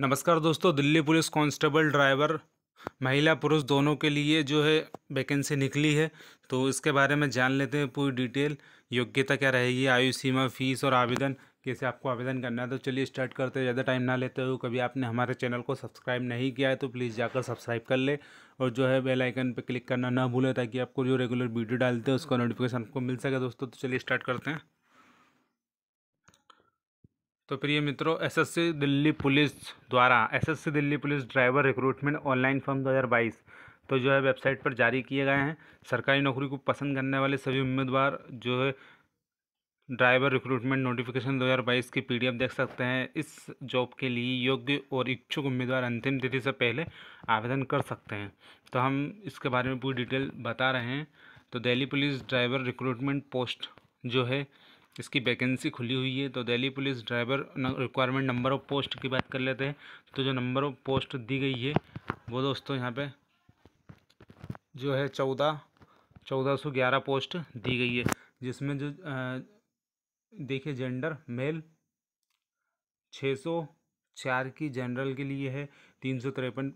नमस्कार दोस्तों Delhi police constable driver महिला पुरुष दोनों के लिए जो है वैकेंसी निकली है तो इसके बारे में जान लेते हैं पूरी डिटेल योग्यता क्या रहेगी आयु सीमा फीस और आवेदन कैसे आपको आवेदन करना है तो चलिए स्टार्ट करते हैं ज़्यादा टाइम ना लेते हो कभी आपने हमारे चैनल को सब्सक्राइब नहीं किया है तो प्लीज़ जाकर सब्सक्राइब कर ले और जो है बेल आइकन पर क्लिक करना ना भूलें ताकि आपको जो रेगुलर वीडियो डालते हैं उसका नोटिफिकेशन आपको मिल सके दोस्तों तो चलिए स्टार्ट करते हैं तो प्रिय मित्रों एसएससी दिल्ली पुलिस द्वारा SSC Delhi police driver recruitment online form 2022 तो जो है वेबसाइट पर जारी किए गए हैं सरकारी नौकरी को पसंद करने वाले सभी उम्मीदवार जो है ड्राइवर रिक्रूटमेंट नोटिफिकेशन 2022 की पीडीएफ देख सकते हैं इस जॉब के लिए योग्य और इच्छुक उम्मीदवार अंतिम तिथि से पहले आवेदन कर सकते हैं तो हम इसके बारे में पूरी डिटेल बता रहे हैं तो Delhi police driver recruitment post जो है इसकी वैकेंसी खुली हुई है तो Delhi police driver requirement number of post की बात कर लेते हैं तो जो नंबर ऑफ पोस्ट दी गई है वो दोस्तों यहाँ पे जो है चौदह चौदह सौ ग्यारह पोस्ट दी गई है जिसमें जो देखिए जेंडर मेल छः सौ चार की जनरल के लिए है तीन सौ तिरपन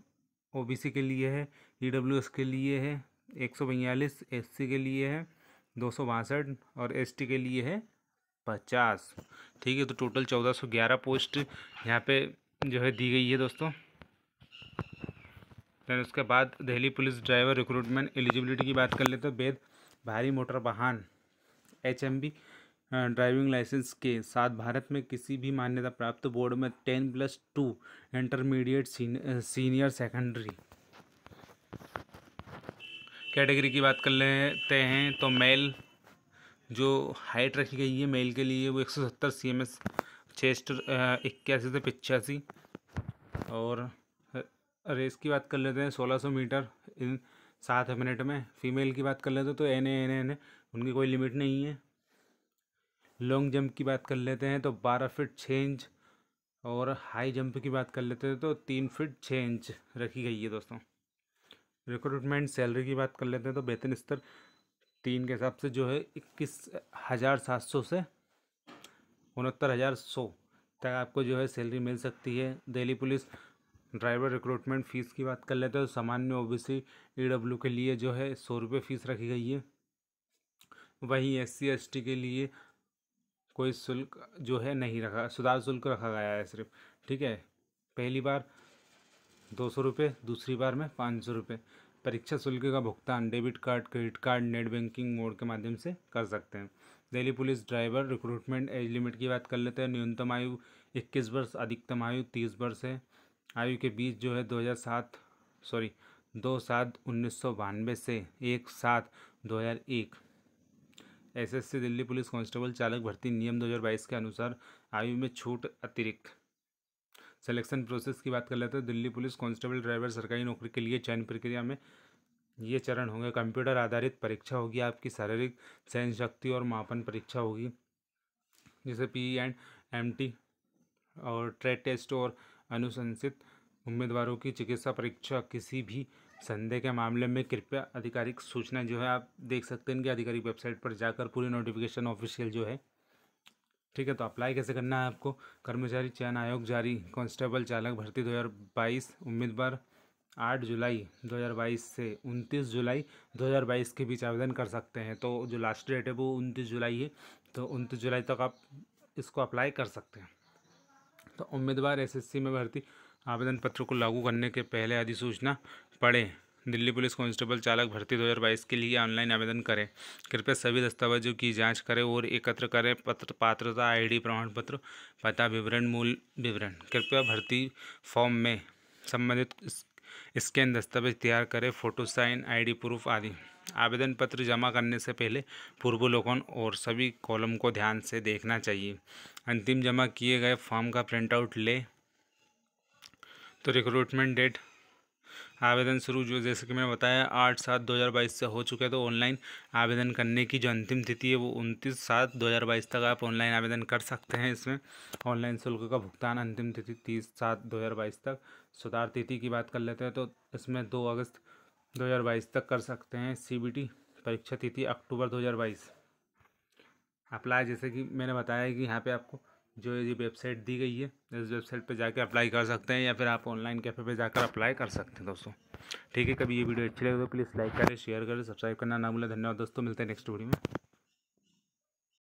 ओ के लिए है ई e के लिए है एक सौ बयालीस एस के लिए है दो सौ बासठ और एस के लिए है पचास ठीक है तो टोटल चौदह सौ ग्यारह पोस्ट यहाँ पे जो है दी गई है दोस्तों देन उसके बाद Delhi police driver recruitment eligibility की बात कर लेते हैं वेद भारी मोटर वाहन एच ड्राइविंग लाइसेंस के साथ भारत में किसी भी मान्यता प्राप्त बोर्ड में ten plus two intermediate senior secondary category की बात कर लेते हैं तो मेल जो हाइट रखी गई है मेल के लिए वो एक सौ सत्तर सी एम एस चेस्ट इक्यासी से पिचासी और रेस की बात कर लेते हैं सोलह सौ मीटर इन सात मिनट में फीमेल की बात कर लेते हैं तो एन एन एन उनकी कोई लिमिट नहीं है लॉन्ग जंप की बात कर लेते हैं तो बारह फिट छः इंच और हाई जंप की बात कर लेते हैं तो तीन फिट छः इंच रखी गई है दोस्तों रिक्रूटमेंट सैलरी की बात कर लेते हैं तो बेहतर स्तर तीन के हिसाब से जो है इक्कीस हज़ार सात सौ से उनहत्तर हज़ार सौ तक आपको जो है सैलरी मिल सकती है Delhi police driver recruitment fees की बात कर लेते हैं तो सामान्य O B C E W के लिए जो है सौ रुपये फ़ीस रखी गई है वहीं एस सी एस टी के लिए कोई शुल्क जो है नहीं रखा सुधार शुल्क रखा गया है सिर्फ ठीक है पहली बार दो सौ रुपये दूसरी बार में पाँच सौ रुपये परीक्षा शुल्क का भुगतान debit card credit card net banking mode के माध्यम से कर सकते हैं Delhi police driver recruitment age limit की बात कर लेते हैं न्यूनतम आयु इक्कीस वर्ष अधिकतम आयु तीस वर्ष है आयु के बीच जो है दो हज़ार सात सॉरी दो सात उन्नीस सौ बानवे से एक सात दो हज़ार एक एसएससी दिल्ली पुलिस कांस्टेबल चालक भर्ती नियम 2022 के अनुसार आयु में छूट अतिरिक्त सिलेक्शन प्रोसेस की बात कर लेते हैं दिल्ली पुलिस कांस्टेबल ड्राइवर सरकारी नौकरी के लिए चयन प्रक्रिया में ये चरण होंगे कंप्यूटर आधारित परीक्षा होगी आपकी शारीरिक सहन शक्ति और मापन परीक्षा होगी जैसे पी एंड एम टी और ट्रेड टेस्ट और अनुशंसित उम्मीदवारों की चिकित्सा परीक्षा किसी भी संदेह के मामले में कृपया आधिकारिक सूचना जो है आप देख सकते हैं इनकी आधिकारिक वेबसाइट पर जाकर पूरी नोटिफिकेशन ऑफिशियल जो है ठीक है तो अप्लाई कैसे करना है आपको कर्मचारी चयन आयोग जारी कांस्टेबल चालक भर्ती 2022 उम्मीदवार 8 जुलाई 2022 से 29 जुलाई 2022 के बीच आवेदन कर सकते हैं तो जो लास्ट डेट है वो उनतीस जुलाई है तो उनतीस जुलाई तक आप इसको अप्लाई कर सकते हैं तो उम्मीदवार एसएससी में भर्ती आवेदन पत्र को लागू करने के पहले अधिसूचना पढ़ें दिल्ली पुलिस कांस्टेबल चालक भर्ती 2022 के लिए ऑनलाइन आवेदन करें कृपया सभी दस्तावेजों की जांच करें और एकत्र करें पत्र पात्रता आईडी प्रमाण पत्र पता विवरण मूल विवरण कृपया भर्ती फॉर्म में संबंधित स्कैन दस्तावेज तैयार करें फोटो साइन आईडी प्रूफ आदि आवेदन पत्र जमा करने से पहले पूर्वलोकन और सभी कॉलम को ध्यान से देखना चाहिए अंतिम जमा किए गए फॉर्म का प्रिंटआउट लें तो रिक्रूटमेंट डेट आवेदन शुरू जो जैसे कि मैंने बताया आठ सात दो हज़ार बाईस से हो चुके हैं तो ऑनलाइन आवेदन करने की जो अंतिम तिथि है वो उनतीस सात दो हज़ार बाईस तक आप ऑनलाइन आवेदन कर सकते हैं इसमें ऑनलाइन शुल्क का भुगतान अंतिम तिथि तीस सात दो हज़ार बाईस तक सुधार तिथि की बात कर लेते हैं तो इसमें दो अगस्त दो हज़ार बाईस तक कर सकते हैं सी बी टी परीक्षा तिथि अक्टूबर दो हज़ार बाईस अप्लाई जैसे कि मैंने बताया कि यहाँ पर आपको जो ये वेबसाइट दी गई है इस वेबसाइट पे जाकर अप्लाई कर सकते हैं या फिर आप ऑनलाइन कैफे पे जाकर अप्लाई कर सकते हैं दोस्तों ठीक है कभी ये वीडियो अच्छी लगे तो प्लीज़ लाइक करें शेयर करें सब्सक्राइब करना ना भूलें धन्यवाद दोस्तों मिलते हैं नेक्स्ट वीडियो में